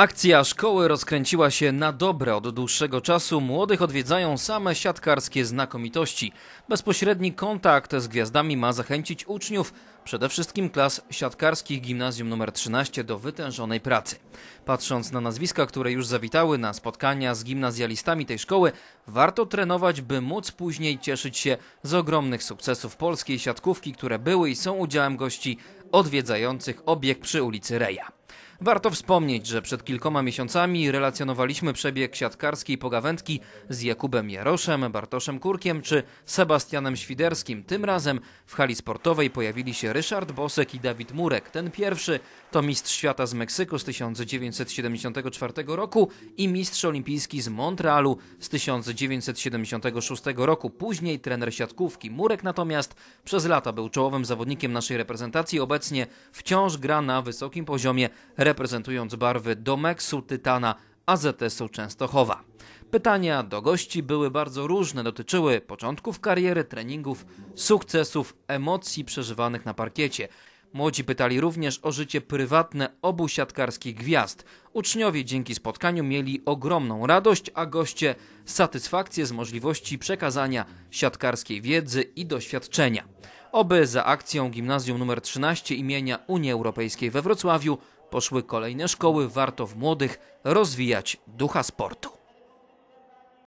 Akcja szkoły rozkręciła się na dobre. Od dłuższego czasu młodych odwiedzają same siatkarskie znakomitości. Bezpośredni kontakt z gwiazdami ma zachęcić uczniów, przede wszystkim klas siatkarskich Gimnazjum nr 13 do wytężonej pracy. Patrząc na nazwiska, które już zawitały na spotkania z gimnazjalistami tej szkoły, warto trenować, by móc później cieszyć się z ogromnych sukcesów polskiej siatkówki, które były i są udziałem gości odwiedzających obiekt przy ulicy Reja. Warto wspomnieć, że przed kilkoma miesiącami relacjonowaliśmy przebieg siatkarskiej pogawędki z Jakubem Jaroszem, Bartoszem Kurkiem czy Sebastianem Świderskim. Tym razem w hali sportowej pojawili się Ryszard Bosek i Dawid Murek. Ten pierwszy to mistrz świata z Meksyku z 1974 roku i mistrz olimpijski z Montrealu z 1976 roku. Później trener siatkówki. Murek natomiast przez lata był czołowym zawodnikiem naszej reprezentacji. Obecnie wciąż gra na wysokim poziomie reprezentacji reprezentując barwy Domeksu, Tytana, AZS-u Częstochowa. Pytania do gości były bardzo różne, dotyczyły początków kariery, treningów, sukcesów, emocji przeżywanych na parkiecie. Młodzi pytali również o życie prywatne obu siatkarskich gwiazd. Uczniowie dzięki spotkaniu mieli ogromną radość, a goście satysfakcję z możliwości przekazania siatkarskiej wiedzy i doświadczenia. Oby za akcją Gimnazjum nr 13 imienia Unii Europejskiej we Wrocławiu Poszły kolejne szkoły, warto w młodych rozwijać ducha sportu.